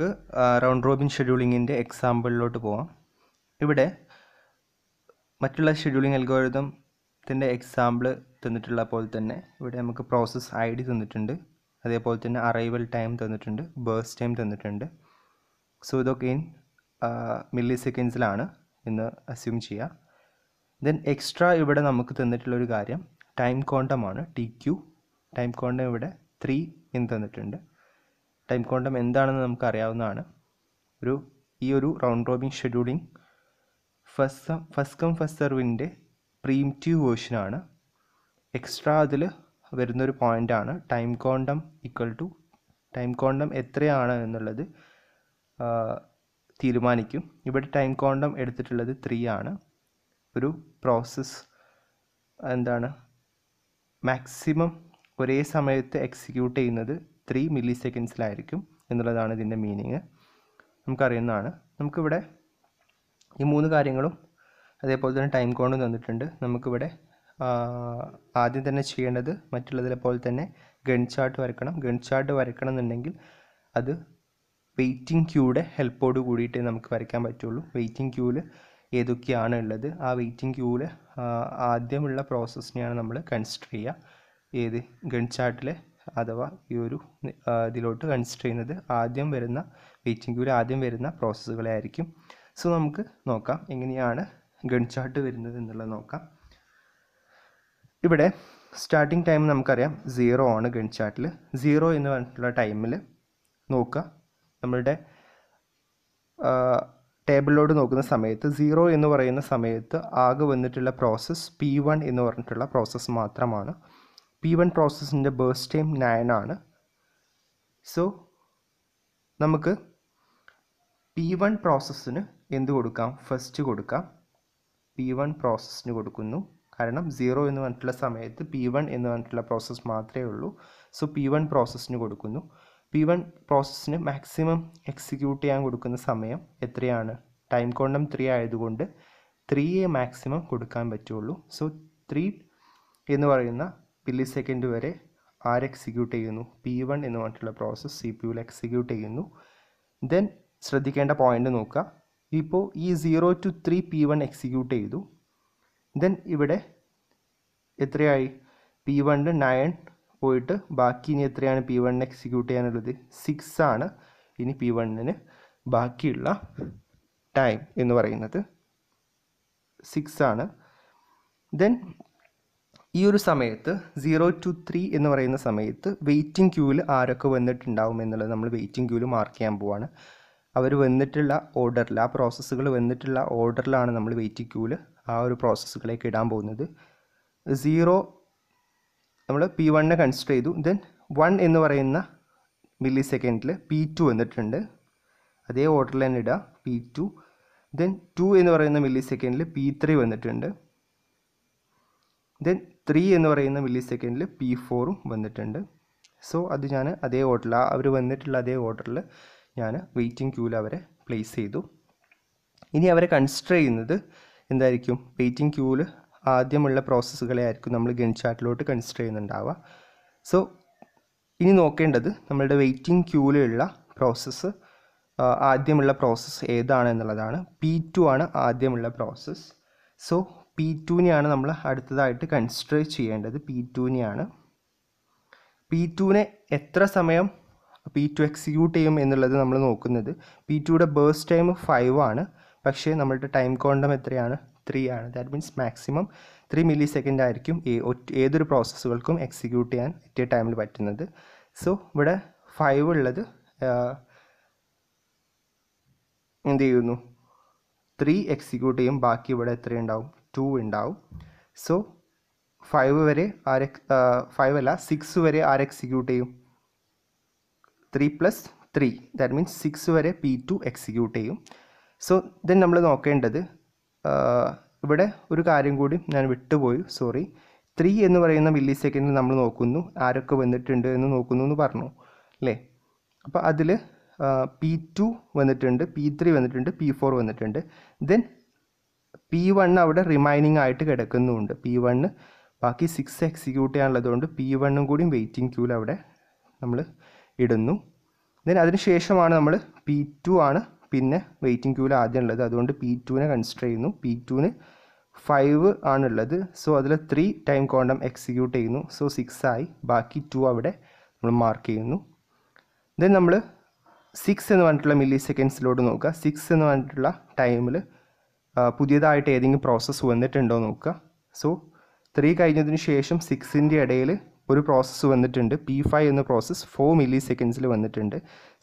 നമുക്ക് round Robin ഷെഡ്യൂളിങ്ങിൻ്റെ എക്സാമ്പിളിലോട്ട് പോവാം ഇവിടെ മറ്റുള്ള ഷെഡ്യൂളിംഗ് അൽഗോരിതത്തിൻ്റെ എക്സാമ്പിൾ തന്നിട്ടുള്ള പോലെ തന്നെ ഇവിടെ നമുക്ക് പ്രോസസ്സ് ഐ ഡി തന്നിട്ടുണ്ട് അതേപോലെ തന്നെ അറൈവൽ ടൈം തന്നിട്ടുണ്ട് ബേഴ്സ് ടൈം തന്നിട്ടുണ്ട് സോ ഇതൊക്കെ ഇൻ മില്ലി സെക്കൻഡ്സിലാണ് എന്ന് അസ്യൂം ചെയ്യുക ദെൻ എക്സ്ട്രാ ഇവിടെ നമുക്ക് തന്നിട്ടുള്ളൊരു കാര്യം ടൈം ക്വാണ്ടമാണ് ടി ക്യു ടൈം ക്വാണ്ടം ഇവിടെ ത്രീ എന്ന് തന്നിട്ടുണ്ട് ടൈം ക്വാണ്ടം എന്താണെന്ന് നമുക്ക് അറിയാവുന്നതാണ് ഒരു ഈ ഒരു round robin scheduling first first come first സെർവിൻ്റെ പ്രീംറ്റീവ് വേർഷനാണ് എക്സ്ട്രാ അതിൽ വരുന്നൊരു പോയിൻ്റാണ് time quantum equal to time quantum എത്രയാണ് എന്നുള്ളത് തീരുമാനിക്കും ഇവിടെ ടൈം ക്വാണ്ടം എടുത്തിട്ടുള്ളത് ത്രീ ആണ് ഒരു പ്രോസസ്സ് എന്താണ് മാക്സിമം ഒരേ സമയത്ത് എക്സിക്യൂട്ട് ചെയ്യുന്നത് ത്രീ മില്ലി സെക്കൻഡ്സിലായിരിക്കും എന്നുള്ളതാണ് ഇതിൻ്റെ മീനിങ് നമുക്കറിയുന്നതാണ് നമുക്കിവിടെ ഈ മൂന്ന് കാര്യങ്ങളും അതേപോലെ തന്നെ ടൈം കോണ്ട് തന്നിട്ടുണ്ട് നമുക്കിവിടെ ആദ്യം തന്നെ ചെയ്യേണ്ടത് മറ്റുള്ളതിലെ പോലെ തന്നെ ഗൺ ചാർട്ട് വരക്കണം ഗൺ ചാർട്ട് വരക്കണം എന്നുണ്ടെങ്കിൽ അത് വെയിറ്റിംഗ് ക്യൂടെ ഹെൽപ്പോട് കൂടിയിട്ട് നമുക്ക് വരയ്ക്കാൻ പറ്റുള്ളൂ വെയിറ്റിംഗ് ക്യൂവിൽ ഏതൊക്കെയാണ് ഉള്ളത് ആ വെയിറ്റിംഗ് ക്യൂവിൽ ആദ്യമുള്ള പ്രോസസ്സിനെയാണ് നമ്മൾ കൺസിഡർ ചെയ്യുക ഏത് ഗൺ ചാർട്ടിലെ അഥവാ ഈ ഒരു ഇതിലോട്ട് കൺസിഡർ ചെയ്യുന്നത് ആദ്യം വരുന്ന വെയിറ്റിംഗ് ക്യൂവിൽ ആദ്യം വരുന്ന പ്രോസസ്സുകളെ ആയിരിക്കും സോ നമുക്ക് നോക്കാം എങ്ങനെയാണ് ഗൺചാട്ട് ചാർട്ട് വരുന്നത് എന്നുള്ളത് നോക്കാം ഇവിടെ സ്റ്റാർട്ടിംഗ് ടൈം നമുക്കറിയാം സീറോ ആണ് ഗൺചാട്ടിൽ ചാർട്ടിൽ സീറോ എന്ന് പറഞ്ഞിട്ടുള്ള ടൈമിൽ നോക്കുക നമ്മളുടെ ടേബിളിലോട്ട് നോക്കുന്ന സമയത്ത് സീറോ എന്ന് പറയുന്ന സമയത്ത് ആകെ വന്നിട്ടുള്ള പ്രോസസ്സ് പി വൺ എന്ന് പറഞ്ഞിട്ടുള്ള പ്രോസസ്സ് മാത്രമാണ് പി വൺ പ്രോസസ്സിൻ്റെ ബേഴ്സ് ടൈം ആണ് സോ നമുക്ക് പി വൺ പ്രോസസ്സിന് എന്ത് കൊടുക്കാം ഫസ്റ്റ് കൊടുക്കാം പി വൺ പ്രോസസ്സിന് കൊടുക്കുന്നു കാരണം സീറോ എന്ന് പറഞ്ഞിട്ടുള്ള സമയത്ത് പി വൺ എന്ന് പറഞ്ഞിട്ടുള്ള പ്രോസസ്സ് മാത്രമേ ഉള്ളൂ സോ പി വൺ പ്രോസസ്സിന് കൊടുക്കുന്നു പി വൺ പ്രോസസ്സിന് മാക്സിമം എക്സിക്യൂട്ട് ചെയ്യാൻ കൊടുക്കുന്ന സമയം എത്രയാണ് ടൈം കോണ്ടം ത്രീ ആയതുകൊണ്ട് ത്രീയെ മാക്സിമം കൊടുക്കാൻ പറ്റുള്ളൂ സോ ത്രീ എന്ന് പറയുന്ന മില്ലി സെക്കൻഡ് വരെ ആർ എക്സിക്യൂട്ട് ചെയ്യുന്നു പി വൺ എന്ന് പറഞ്ഞിട്ടുള്ള പ്രോസസ്സ് സി പി യുവിൽ എക്സിക്യൂട്ട് ചെയ്യുന്നു ദെൻ ശ്രദ്ധിക്കേണ്ട പോയിന്റ് നോക്കുക ഇപ്പോൾ ഈ zero to three P one execute ചെയ്തു ദെൻ ഇവിടെ എത്രയായി പി വണ് നയൻ പോയിട്ട് ബാക്കി ഇനി എത്രയാണ് പി വണ്ണിന് എക്സിക്യൂട്ട് ചെയ്യാനുള്ളത് സിക്സ് ആണ് ഇനി പി വണ്ണിന് ബാക്കിയുള്ള ടൈം എന്ന് പറയുന്നത് സിക്സ് ആണ് ദെൻ ഈ ഒരു സമയത്ത് സീറോ ടു ത്രീ എന്ന് പറയുന്ന സമയത്ത് വെയിറ്റിംഗ് ക്യൂവിൽ ആരൊക്കെ വന്നിട്ടുണ്ടാവും എന്നുള്ളത് നമ്മൾ വെയിറ്റിംഗ് ക്യൂവിൽ മാർക്ക് ചെയ്യാൻ പോവാണ് അവർ വന്നിട്ടുള്ള ഓർഡറിൽ ആ പ്രോസസ്സുകൾ വന്നിട്ടുള്ള ഓർഡറിലാണ് നമ്മൾ വെയിറ്റിംഗ് ക്യൂവിൽ ആ ഒരു പ്രോസസ്സുകളേക്ക് ഇടാൻ പോകുന്നത് സീറോ നമ്മൾ പി വണ്ണിനെ കൺസിഡർ ചെയ്തു ദെൻ വൺ എന്ന് പറയുന്ന മില്ലി സെക്കൻഡിൽ പി ടു വന്നിട്ടുണ്ട് അതേ ഓർഡറിൽ തന്നെ ഇടുക പി ടു ദെൻ ടു എന്ന് പറയുന്ന മില്ലി സെക്കൻഡിൽ പി ത്രീ വന്നിട്ടുണ്ട് ദെൻ ത്രീ എന്ന് പറയുന്ന മില്ലി സെക്കൻഡിൽ പി ഫോറും വന്നിട്ടുണ്ട് സോ അത് ഞാൻ അതേ ഓർഡറിൽ ആ അവർ വന്നിട്ടുള്ള അതേ ഓർഡറിൽ ഞാൻ വെയിറ്റിംഗ് ക്യൂവിൽ അവരെ പ്ലേസ് ചെയ്തു ഇനി അവരെ കൺസിഡർ ചെയ്യുന്നത് എന്തായിരിക്കും വെയിറ്റിംഗ് ക്യൂവിൽ ആദ്യമുള്ള പ്രോസസ്സുകളെ ആയിരിക്കും നമ്മൾ ഗൺ ചാർട്ടിലോട്ട് കൺസിഡർ ചെയ്യുന്നുണ്ടാവുക സോ ഇനി നോക്കേണ്ടത് നമ്മളുടെ വെയിറ്റിംഗ് ക്യൂവിലുള്ള പ്രോസസ്സ് ആദ്യമുള്ള പ്രോസസ്സ് ഏതാണ് എന്നുള്ളതാണ് പി ടു ആണ് ആദ്യമുള്ള പ്രോസസ്സ് സോ പി ടുവിനെയാണ് നമ്മൾ അടുത്തതായിട്ട് കൺസിഡർ ചെയ്യേണ്ടത് പി ടുവിനെയാണ് പി ടുവിനെ എത്ര സമയം പി ടു എക്സിക്യൂട്ട് ചെയ്യും എന്നുള്ളത് നമ്മൾ നോക്കുന്നത് പി ടുയുടെ ബേഴ്സ് ടൈം ഫൈവ് ആണ് പക്ഷേ നമ്മളുടെ ടൈം ക്വാണ്ടം എത്രയാണ് ത്രീ ആണ് that means maximum three milli second ആയിരിക്കും ഏതൊരു പ്രോസസ്സുകൾക്കും എക്സിക്യൂട്ട് ചെയ്യാൻ എത്തിയ ടൈമിൽ പറ്റുന്നത് സോ ഇവിടെ ഫൈവ് ഉള്ളത് എന്ത് ചെയ്യുന്നു ത്രീ എക്സിക്യൂട്ട് ചെയ്യും ബാക്കി ഇവിടെ എത്രയുണ്ടാവും ടു ഉണ്ടാവും സോ ഫൈവ് വരെ ആരെ ഫൈവ് അല്ല സിക്സ് വരെ ആരെ എക്സിക്യൂട്ട് ചെയ്യും three plus three that means six വരെ പി ടു എക്സിക്യൂട്ട് ചെയ്യും സോ ദെൻ നമ്മൾ നോക്കേണ്ടത് ഇവിടെ ഒരു കാര്യം കൂടി ഞാൻ വിട്ടുപോയി സോറി ത്രീ എന്ന് പറയുന്ന മില്ലി സെക്കൻഡിൽ നമ്മൾ നോക്കുന്നു ആരൊക്കെ വന്നിട്ടുണ്ട് എന്ന് നോക്കുന്നു എന്ന് പറഞ്ഞു അല്ലേ അപ്പോൾ അതിൽ പി ടു വന്നിട്ടുണ്ട് പി ത്രീ വന്നിട്ടുണ്ട് പി ഫോർ വന്നിട്ടുണ്ട് ദെൻ പി വൺ അവിടെ റിമൈനിങ് ആയിട്ട് കിടക്കുന്നുമുണ്ട് പി വണ്ണ് ബാക്കി സിക്സ് എക്സിക്യൂട്ട് ചെയ്യാനുള്ളതുകൊണ്ട് പി വണ്ണും കൂടി വെയിറ്റിംഗ് ക്യൂവിൽ അവിടെ നമ്മൾ ഇടുന്നു ദെൻ ശേഷമാണ് നമ്മൾ പി ടു ആണ് പിന്നെ വെയിറ്റിംഗ് ക്യൂവിൽ ആദ്യം ഉള്ളത് അതുകൊണ്ട് പി ടുവിനെ കൺസിഡർ ചെയ്യുന്നു പി ടുവിന് ഫൈവ് ആണുള്ളത് സോ അതിൽ ത്രീ ടൈം കോണ്ടം എക്സിക്യൂട്ട് ചെയ്യുന്നു സോ സിക്സ് ആയി ബാക്കി ടു അവിടെ നമ്മൾ മാർക്ക് ചെയ്യുന്നു ദെൻ നമ്മൾ സിക്സ് എന്ന് പറഞ്ഞിട്ടുള്ള മില്ലി സെക്കൻഡ്സിലോട്ട് നോക്കുക സിക്സ് എന്ന് പറഞ്ഞിട്ടുള്ള ടൈമിൽ പുതിയതായിട്ട് ഏതെങ്കിലും പ്രോസസ്സ് വന്നിട്ടുണ്ടോ നോക്കുക സോ ത്രീ കഴിഞ്ഞതിന് ശേഷം സിക്സിൻ്റെ ഇടയിൽ ഒരു പ്രോസസ്സ് വന്നിട്ടുണ്ട് പി ഫൈവ് എന്ന പ്രോസസ്സ് ഫോർ മില്ലി സെക്കൻഡ്സിൽ വന്നിട്ടുണ്ട്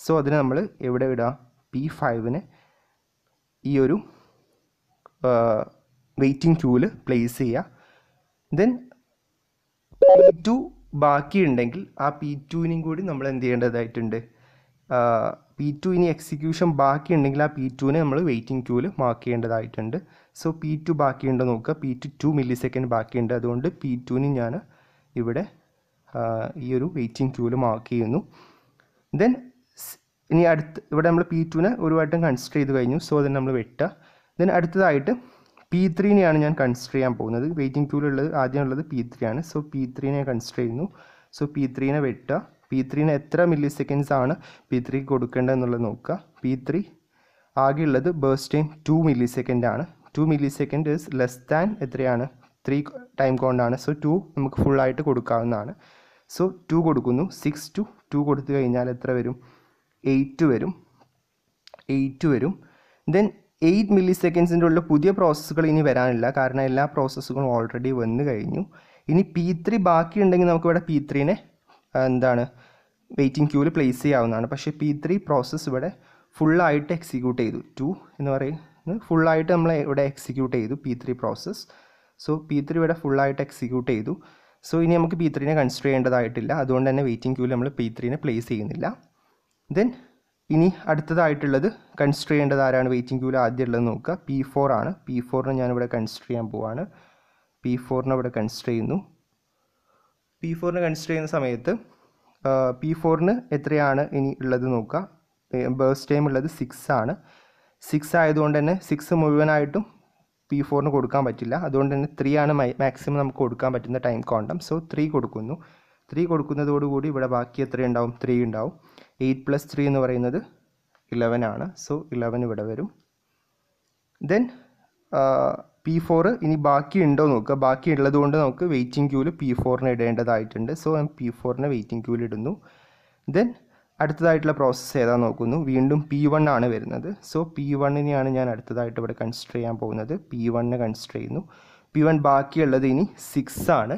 സോ അതിന് നമ്മൾ എവിടെ ഇടുക പി ഫൈവിന് ഈ ഒരു വെയിറ്റിംഗ് ക്യൂവിൽ പ്ലേസ് ചെയ്യുക ദെൻ പി ടു ബാക്കിയുണ്ടെങ്കിൽ ആ പി ടുവിനെയും കൂടി നമ്മൾ എന്ത് ചെയ്യേണ്ടതായിട്ടുണ്ട് പി ടു ഇനി എക്സിക്യൂഷൻ ബാക്കിയുണ്ടെങ്കിൽ ആ പി ടുവിനെ നമ്മൾ വെയിറ്റിംഗ് ക്യൂവിൽ മാർക്ക് ചെയ്യേണ്ടതായിട്ടുണ്ട് സോ പി ടു ബാക്കിയുണ്ടോ നോക്കുക P two two milli second ബാക്കിയുണ്ട് അതുകൊണ്ട് പി ടുവിന് ഞാൻ ഇവിടെ ഈ ഒരു വെയിറ്റിംഗ് ക്യൂവിൽ മാർക്ക് ചെയ്യുന്നു ദെൻ ഇനി അടുത്ത് ഇവിടെ നമ്മൾ പി ടുവിനെ ഒരു വട്ടം കൺസിഡർ ചെയ്ത് കഴിഞ്ഞു സോ അതിന് നമ്മൾ വെട്ടുക ദെൻ അടുത്തതായിട്ട് പി ത്രീനെയാണ് ഞാൻ കൺസിഡർ ചെയ്യാൻ പോകുന്നത് വെയിറ്റിംഗ് ക്യൂവിലുള്ളത് ആദ്യമുള്ളത് പി ത്രീ ആണ് സോ പി ത്രീനെ കൺസിഡർ ചെയ്യുന്നു സോ പി ത്രീനെ വെട്ടുക പി ത്രീന് എത്ര മില്ലി സെക്കൻഡ്സ് ആണ് പി ത്രീക്ക് കൊടുക്കേണ്ടത് എന്നുള്ളത് നോക്കുക പി ത്രീ ആകെയുള്ളത് burst time two milli second ആണ് two milli second is less than എത്രയാണ് ത്രീ ടൈം കൊണ്ടാണ് സോ ടു നമുക്ക് ഫുള്ളായിട്ട് കൊടുക്കാവുന്നതാണ് സോ ടു കൊടുക്കുന്നു സിക്സ് ടു ടു കൊടുത്തു കഴിഞ്ഞാൽ എത്ര വരും എയ്റ്റ് വരും എയ്റ്റ് വരും ദെൻ എയ്റ്റ് മില്ലി സെക്കൻഡ്സിൻ്റെ ഉള്ള പുതിയ പ്രോസസ്സുകൾ ഇനി വരാനില്ല കാരണം എല്ലാ പ്രോസസ്സുകളും ഓൾറെഡി വന്നു കഴിഞ്ഞു ഇനി പി ത്രീ ബാക്കിയുണ്ടെങ്കിൽ നമുക്ക് ഇവിടെ പി ത്രീനെ എന്താണ് വെയിറ്റിംഗ് ക്യൂവിൽ പ്ലേസ് ചെയ്യാവുന്നതാണ് പക്ഷേ പി ത്രീ പ്രോസസ്സ് ഇവിടെ ഫുള്ളായിട്ട് എക്സിക്യൂട്ട് ചെയ്തു ടു എന്ന് പറയുന്നത് ഫുള്ളായിട്ട് നമ്മൾ ഇവിടെ എക്സിക്യൂട്ട് ചെയ്തു P three process so P three ഇവിടെ ഫുള്ളായിട്ട് എക്സിക്യൂട്ട് ചെയ്തു സോ ഇനി നമുക്ക് പി ത്രീനെ കൺസിഡർ ചെയ്യേണ്ടതായിട്ടില്ല അതുകൊണ്ട് തന്നെ വെയിറ്റിംഗ് ക്യൂവിൽ നമ്മൾ പി ത്രീനെ പ്ലേസ് ചെയ്യുന്നില്ല ദെൻ ഇനി അടുത്തതായിട്ടുള്ളത് കൺസിഡർ ചെയ്യേണ്ടത് ആരാണ് വെയിറ്റിംഗ് ക്യൂവിൽ ആദ്യം ഉള്ളത് നോക്കുക പി ഫോർ ആണ് പി ഫോറിന് ഞാനിവിടെ കൺസിഡർ ചെയ്യാൻ പോവാണ് പി ഫോറിനെ ഇവിടെ കൺസിഡർ ചെയ്യുന്നു പി ഫോറിന് കൺസിഡർ ചെയ്യുന്ന സമയത്ത് പി ഫോറിന് എത്രയാണ് ഇനി ഉള്ളത് നോക്കുക ബേസ് ടൈം ഉള്ളത് സിക്സ് ആണ് സിക്സ് ആയതുകൊണ്ട് തന്നെ സിക്സ് മുഴുവനായിട്ടും പി ഫോറിന് കൊടുക്കാൻ പറ്റില്ല അതുകൊണ്ട് തന്നെ ത്രീ ആണ് മാക്സിമം നമുക്ക് കൊടുക്കാൻ പറ്റുന്ന ടൈം കോണ്ടം സോ ത്രീ കൊടുക്കുന്നു ത്രീ കൊടുക്കുന്നതോടുകൂടി ഇവിടെ ബാക്കി എത്ര ഉണ്ടാവും ത്രീ ഉണ്ടാവും എയ്റ്റ് പ്ലസ് ത്രീ എന്ന് പറയുന്നത് ഇലവൻ ആണ് സോ ഇലവൻ ഇവിടെ വരും ദെൻ പി ഫോർ ഇനി ബാക്കി ഉണ്ടോ നോക്കുക ബാക്കി ഉള്ളത് കൊണ്ട് നമുക്ക് വെയിറ്റിംഗ് ക്യൂവിൽ പി ഫോറിന് ഇടേണ്ടതായിട്ടുണ്ട് സോ ഞാൻ പി ഫോറിനെ വെയിറ്റിംഗ് ക്യൂവിൽ ഇടുന്നു ദെൻ അടുത്തതായിട്ടുള്ള പ്രോസസ്സ് ഏതാ നോക്കുന്നു വീണ്ടും പി വൺ ആണ് വരുന്നത് സോ പി വണ്ണിനെയാണ് ഞാൻ അടുത്തതായിട്ട് ഇവിടെ കൺസിഡർ ചെയ്യാൻ പോകുന്നത് പി വണ്ണിനെ കൺസിഡർ ചെയ്യുന്നു പി വൺ ബാക്കിയുള്ളത് ഇനി സിക്സ് ആണ്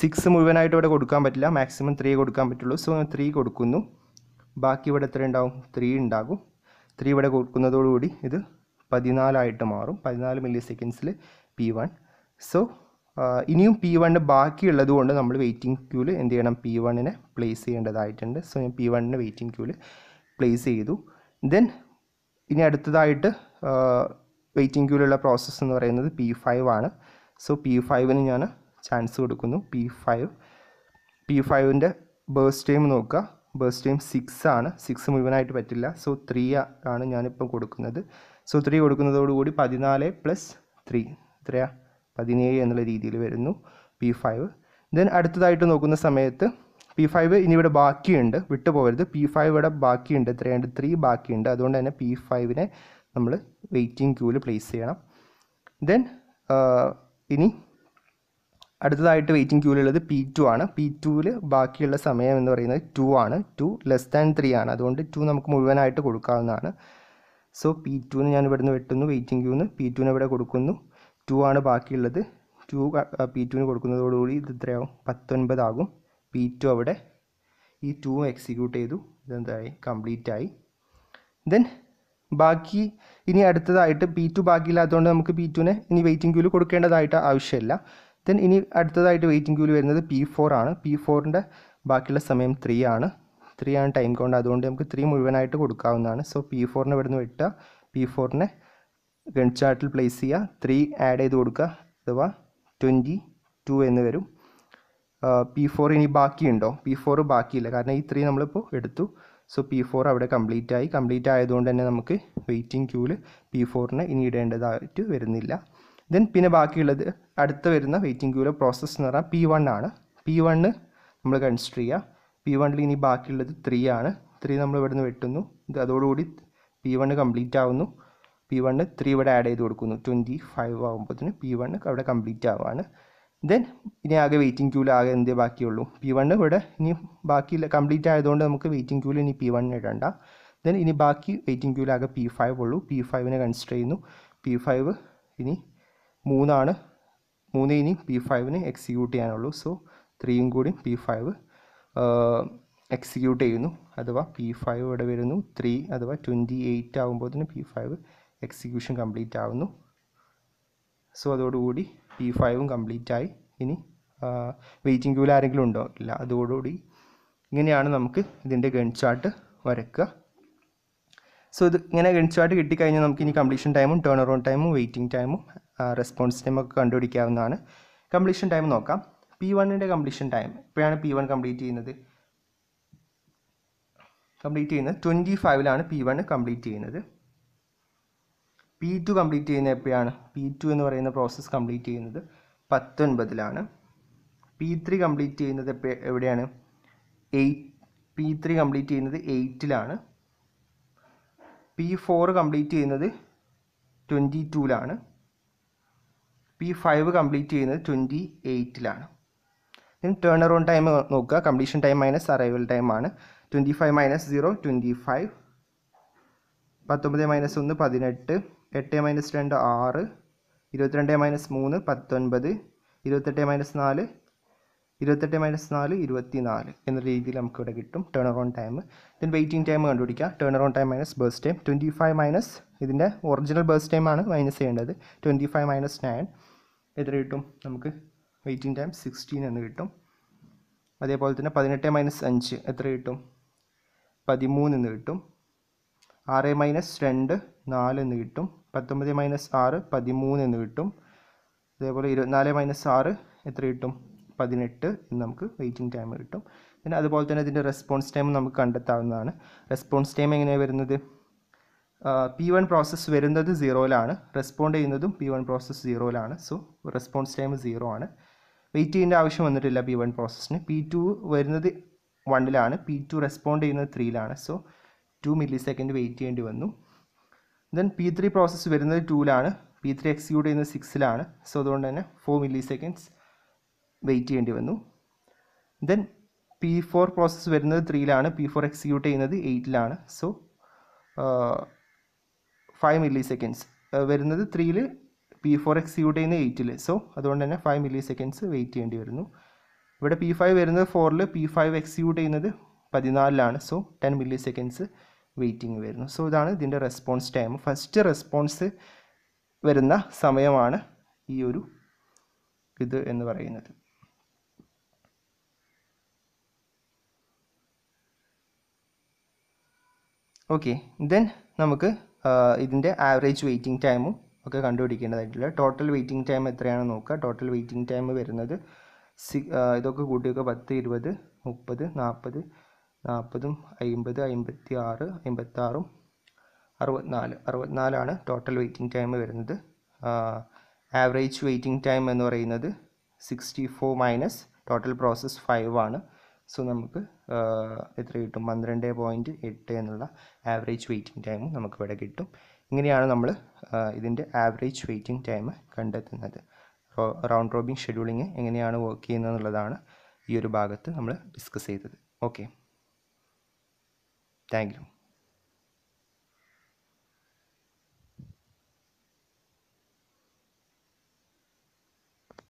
സിക്സ് മുഴുവനായിട്ട് ഇവിടെ കൊടുക്കാൻ പറ്റില്ല മാക്സിമം ത്രീ കൊടുക്കാൻ പറ്റുള്ളൂ സോ ഞാൻ ത്രീ കൊടുക്കുന്നു ബാക്കി ഇവിടെ എത്ര ഉണ്ടാവും ത്രീ ഉണ്ടാകും ത്രീ ഇവിടെ കൊടുക്കുന്നതോടുകൂടി ഇത് പതിനാലായിട്ട് മാറും പതിനാല് മില്ലി സെക്കൻഡ്സിൽ പി വൺ സോ ഇനിയും പി വണ് ബാക്കിയുള്ളത് കൊണ്ട് നമ്മൾ വെയിറ്റിംഗ് ക്യൂല് എന്ത് ചെയ്യണം പി വണ്ണിനെ പ്ലേസ് ചെയ്യേണ്ടതായിട്ടുണ്ട് സോ ഞാൻ പി വണ്ണിനെ വെയിറ്റിംഗ് ക്യൂല് പ്ലേസ് ചെയ്തു ദെൻ ഇനി അടുത്തതായിട്ട് വെയിറ്റിംഗ് ക്യൂലുള്ള പ്രോസസ്സ് എന്ന് പറയുന്നത് പി ഫൈവ് ആണ് സോ പി ഫൈവിന് ഞാൻ ചാൻസ് കൊടുക്കുന്നു പി ഫൈവ് പി ഫൈവിൻ്റെ ബേഴ്സ് ടൈം നോക്കുക ബേഴ്സ് ടൈം സിക്സ് ആണ് സിക്സ് മുഴുവനായിട്ട് പറ്റില്ല സോ ത്രീ ആണ് ഞാനിപ്പം കൊടുക്കുന്നത് സോ ത്രീ കൊടുക്കുന്നതോടുകൂടി പതിനാല് പ്ലസ് ത്രീ എത്രയാ പതിനേഴ് എന്നുള്ള രീതിയിൽ വരുന്നു പി ഫൈവ് ദെൻ അടുത്തതായിട്ട് നോക്കുന്ന സമയത്ത് പി ഫൈവ് ഇനി ഇവിടെ ബാക്കിയുണ്ട് പോകരുത് പി ഫൈവ് ഇവിടെ ബാക്കിയുണ്ട് ഇത്രയുണ്ട് ത്രീ ബാക്കിയുണ്ട് അതുകൊണ്ട് തന്നെ പി ഫൈവിനെ നമ്മൾ വെയിറ്റിംഗ് ക്യൂവിൽ പ്ലേസ് ചെയ്യണം ദെൻ ഇനി അടുത്തതായിട്ട് വെയിറ്റിംഗ് ക്യൂവിലുള്ളത് പി ടു ആണ് പി ടുവിൽ ബാക്കിയുള്ള സമയം എന്ന് പറയുന്നത് ടു ആണ് ടു ലെസ് ദാൻ ത്രീ ആണ് അതുകൊണ്ട് ടു നമുക്ക് മുഴുവനായിട്ട് കൊടുക്കാവുന്നതാണ് സോ പി ടുവിന് ഞാൻ ഇവിടുന്ന് വെട്ടുന്നു വെയിറ്റിംഗ് ക്യൂന്ന് പി ടുവിന് ഇവിടെ കൊടുക്കുന്നു ടു ആണ് ബാക്കിയുള്ളത് ടു പി ടുവിന് കൊടുക്കുന്നതോടുകൂടി ഇത് എത്രയാവും പത്തൊൻപതാകും പി ടു അവിടെ ഈ ടു എക്സിക്യൂട്ട് ചെയ്തു ഇതെന്തായി കംപ്ലീറ്റ് ആയി ദെൻ ബാക്കി ഇനി അടുത്തതായിട്ട് പി ടു ബാക്കിയില്ലാത്തതുകൊണ്ട് നമുക്ക് പി ടുവിനെ ഇനി വെയിറ്റിംഗ് ക്യൂവിൽ കൊടുക്കേണ്ടതായിട്ട് ആവശ്യമില്ല ദെൻ ഇനി അടുത്തതായിട്ട് വെയിറ്റിംഗ് ക്യൂവിൽ വരുന്നത് പി ഫോർ ആണ് പി ഫോറിൻ്റെ ബാക്കിയുള്ള സമയം ത്രീ ആണ് ത്രീ ആണ് ടൈം കൗണ്ട് അതുകൊണ്ട് നമുക്ക് ത്രീ മുഴുവനായിട്ട് കൊടുക്കാവുന്നതാണ് സോ പി ഫോറിനെ ഇവിടുന്ന് വിട്ടുക പി ഫോറിനെ ഗൺചാർട്ടിൽ പ്ലേസ് ചെയ്യുക ത്രീ ആഡ് ചെയ്ത് കൊടുക്കുക അഥവാ ട്വൻറ്റി ടു എന്ന് വരും പി ഫോർ ഇനി ബാക്കിയുണ്ടോ പി ഫോർ ബാക്കിയില്ല കാരണം ഈ ത്രീ നമ്മളിപ്പോൾ എടുത്തു സോ പി ഫോർ അവിടെ കംപ്ലീറ്റ് ആയി കംപ്ലീറ്റ് ആയതുകൊണ്ട് തന്നെ നമുക്ക് വെയിറ്റിംഗ് ക്യൂവിൽ പി ഫോറിനെ ഇനി ഇടേണ്ടതായിട്ട് വരുന്നില്ല ദെൻ പിന്നെ ബാക്കിയുള്ളത് അടുത്ത് വരുന്ന വെയിറ്റിംഗ് ക്യൂവിലെ പ്രോസസ്സ് എന്ന് പറഞ്ഞാൽ പി വൺ ആണ് പി വണ്ണ് നമ്മൾ കൺസിഡർ ചെയ്യുക പി വണ്ണിൽ ഇനി ബാക്കിയുള്ളത് ത്രീ ആണ് ത്രീ നമ്മൾ ഇവിടെ നിന്ന് വെട്ടുന്നു ഇത് അതോടുകൂടി പി വണ്ണ് കംപ്ലീറ്റ് ആവുന്നു പി വണ്ണ് ത്രീ ഇവിടെ ആഡ് ചെയ്ത് കൊടുക്കുന്നു ട്വൻറ്റി ഫൈവ് ആകുമ്പോഴത്തേന് പി വണ്ണ് അവിടെ കംപ്ലീറ്റ് ആവുകയാണ് ദെൻ ഇനി ആകെ വെയിറ്റിംഗ് ക്യൂവിൽ ആകെ എന്തേ ബാക്കിയുള്ളൂ പി വണ്ണ് ഇവിടെ ഇനി ബാക്കി കംപ്ലീറ്റ് ആയതുകൊണ്ട് നമുക്ക് വെയിറ്റിംഗ് ക്യൂവിൽ ഇനി പി വണ്ണിന് ഇടണ്ട ദെൻ ഇനി ബാക്കി വെയിറ്റിംഗ് ക്യൂവിൽ ആകെ പി ഫൈവ് ഉള്ളൂ പി ഫൈവിനെ കൺസിഡർ ചെയ്യുന്നു പി ഫൈവ് ഇനി മൂന്നാണ് മൂന്ന് ഇനി പി ഫൈവിന് എക്സിക്യൂട്ട് ചെയ്യാനുള്ളൂ സോ ത്രീയും കൂടി പി ഫൈവ് എക്സിക്യൂട്ട് ചെയ്യുന്നു അഥവാ പി ഫൈവ് ഇവിടെ വരുന്നു ത്രീ അഥവാ ട്വൻറ്റി എയ്റ്റ് തന്നെ പി ഫൈവ് എക്സിക്യൂഷൻ കംപ്ലീറ്റ് ആവുന്നു സോ അതോടുകൂടി പി ഫൈവും കംപ്ലീറ്റ് ആയി ഇനി വെയിറ്റിംഗ് ക്യൂവിൽ ആരെങ്കിലും ഉണ്ടോ ഇല്ല അതോടുകൂടി ഇങ്ങനെയാണ് നമുക്ക് ഇതിൻ്റെ ഗൺ ചാർട്ട് വരക്കുക സോ ഇത് ഇങ്ങനെ ഗൺ ചാർട്ട് കിട്ടിക്കഴിഞ്ഞാൽ നമുക്ക് ഇനി കംപ്ലീഷൻ ടൈമും ടേൺ അറൗണ്ട് ടൈമും വെയിറ്റിംഗ് ടൈമും റെസ്പോൺസ് ടൈമൊക്കെ കണ്ടുപിടിക്കാവുന്നതാണ് കംപ്ലീഷൻ ടൈം നോക്കാം പി വണ്ണിൻ്റെ കംപ്ലീഷൻ ടൈം എപ്പോഴാണ് പി വൺ കംപ്ലീറ്റ് ചെയ്യുന്നത് കംപ്ലീറ്റ് ചെയ്യുന്നത് ട്വൻറ്റി ഫൈവിലാണ് പി വൺ കംപ്ലീറ്റ് ചെയ്യുന്നത് പി ടു കംപ്ലീറ്റ് ചെയ്യുന്നത് എപ്പോഴാണ് പി ടു എന്ന് പറയുന്ന പ്രോസസ്സ് കംപ്ലീറ്റ് ചെയ്യുന്നത് പത്തൊൻപതിലാണ് പി ത്രീ കംപ്ലീറ്റ് ചെയ്യുന്നത് എവിടെയാണ് എയ്റ്റ് പി ത്രീ കംപ്ലീറ്റ് ചെയ്യുന്നത് എയ്റ്റിലാണ് പി ഫോർ കംപ്ലീറ്റ് ചെയ്യുന്നത് ട്വൻറ്റി ടുവിലാണ് പി ഫൈവ് കംപ്ലീറ്റ് ചെയ്യുന്നത് ട്വൻറ്റി എയ്റ്റിലാണ് ദെൻ ടേൺ അറൗണ്ട് ടൈം നോക്കുക completion time minus arrival time ആണ് twenty five minus zero twenty five പത്തൊമ്പത് മൈനസ് ഒന്ന് പതിനെട്ട് എട്ട് മൈനസ് രണ്ട് ആറ് ഇരുപത്തിരണ്ട് മൈനസ് മൂന്ന് പത്തൊൻപത് ഇരുപത്തെട്ട് മൈനസ് നാല് ഇരുപത്തെട്ട് മൈനസ് നാല് ഇരുപത്തി നാല് എന്ന രീതിയിൽ നമുക്കിവിടെ കിട്ടും turn around time then waiting time കണ്ടുപിടിക്കുക turn around time minus base time twenty five minus ഇതിൻ്റെ ഒറിജിനൽ ബേസ് ടൈമാണ് മൈനസ് ചെയ്യേണ്ടത് ട്വൻറ്റി ഫൈവ് മൈനസ് നയൻ എത്ര കിട്ടും നമുക്ക് എയ്റ്റീൻ ടൈംസ് സിക്സ്റ്റീൻ എന്ന് കിട്ടും അതേപോലെ തന്നെ പതിനെട്ട് മൈനസ് അഞ്ച് എത്ര കിട്ടും പതിമൂന്ന് എന്ന് കിട്ടും ആറ് മൈനസ് രണ്ട് നാല് എന്ന് കിട്ടും പത്തൊമ്പത് മൈനസ് ആറ് പതിമൂന്ന് എന്ന് കിട്ടും അതേപോലെ ഇരുപത്തിനാല് മൈനസ് ആറ് എത്ര കിട്ടും പതിനെട്ട് എന്ന് നമുക്ക് വെയ്റ്റിംഗ് ടൈം കിട്ടും പിന്നെ അതുപോലെ തന്നെ ഇതിൻ്റെ റെസ്പോൺസ് ടൈം നമുക്ക് കണ്ടെത്താവുന്നതാണ് റെസ്പോൺസ് ടൈം എങ്ങനെയാണ് വരുന്നത് പി വൺ പ്രോസസ്സ് വരുന്നത് സീറോയിലാണ് റെസ്പോണ്ട് ചെയ്യുന്നതും പി വൺ പ്രോസസ്സ് സീറോയിലാണ് സോ റെസ്പോൺസ് ടൈം സീറോ ആണ് വെയിറ്റ് ചെയ്യേണ്ട ആവശ്യം വന്നിട്ടില്ല പി വൺ പ്രോസസ്സിന് പി ടു വരുന്നത് വണ്ണിലാണ് പി ടു റെസ്പോണ്ട് ചെയ്യുന്നത് ത്രീയിലാണ് so two milli second wait ചെയ്യേണ്ടി വന്നു ദെൻ പി ത്രീ പ്രോസസ്സ് വരുന്നത് ടൂലാണ് പി ത്രീ എക്സിക്യൂട്ട് ചെയ്യുന്നത് സിക്സിലാണ് സോ അതുകൊണ്ട് തന്നെ ഫോർ മില്ലി സെക്കൻഡ്സ് വെയിറ്റ് ചെയ്യേണ്ടി വന്നു ദെൻ പി ഫോർ പ്രോസസ്സ് വരുന്നത് ത്രീയിലാണ് പി ഫോർ എക്സിക്യൂട്ട് ചെയ്യുന്നത് എയ്റ്റിലാണ് സോ ഫൈവ് മില്ലി സെക്കൻഡ്സ് വരുന്നത് ത്രീയിൽ പി ഫോർ എക്സ് സിയുടെ നിന്ന് എയ്റ്റിൽ സോ അതുകൊണ്ട് തന്നെ ഫൈവ് മില്ലി സെക്കൻഡ്സ് വെയിറ്റ് ചെയ്യേണ്ടി വരുന്നു ഇവിടെ പി ഫൈവ് വരുന്നത് ഫോറിൽ പി ഫൈവ് എക്സിക്യൂട്ട് ചെയ്യുന്നത് പതിനാലിലാണ് so ten milli seconds waiting വരുന്നു സോ ഇതാണ് ഇതിൻ്റെ റെസ്പോൺസ് ടൈം ഫസ്റ്റ് റെസ്പോൺസ് വരുന്ന സമയമാണ് ഈ ഒരു ഇത് എന്ന് പറയുന്നത് ഓക്കെ ദെൻ നമുക്ക് ഇതിൻ്റെ ആവറേജ് വെയിറ്റിംഗ് ടൈമും ഒക്കെ കണ്ടുപിടിക്കേണ്ടതായിട്ടുള്ള ടോട്ടൽ വെയിറ്റിംഗ് ടൈം എത്രയാണ് നോക്കുക ടോട്ടൽ വെയിറ്റിംഗ് ടൈം വരുന്നത് സി ഇതൊക്കെ കൂട്ടിയൊക്കെ പത്ത് ഇരുപത് മുപ്പത് നാൽപ്പത് നാൽപ്പതും അമ്പത് അമ്പത്തി ആറ് അമ്പത്താറും അറുപത്തിനാല് അറുപത്തിനാലാണ് ടോട്ടൽ വെയിറ്റിംഗ് ടൈം വരുന്നത് ആവറേജ് വെയിറ്റിംഗ് ടൈം എന്ന് പറയുന്നത് sixty four minus total process five ആണ് സോ നമുക്ക് എത്ര കിട്ടും പന്ത്രണ്ട് പോയിൻറ്റ് എട്ട് എന്നുള്ള ആവറേജ് വെയിറ്റിംഗ് ടൈം നമുക്കിവിടെ കിട്ടും ഇങ്ങനെയാണ് നമ്മൾ ഇതിൻ്റെ ആവറേജ് വെയിറ്റിംഗ് ടൈം കണ്ടെത്തുന്നത് റൗണ്ട് റോബിങ് ഷെഡ്യൂളിങ് എങ്ങനെയാണ് വർക്ക് ചെയ്യുന്നത് എന്നുള്ളതാണ് ഈ ഒരു ഭാഗത്ത് നമ്മൾ ഡിസ്കസ് ചെയ്തത് ഓക്കെ താങ്ക് യു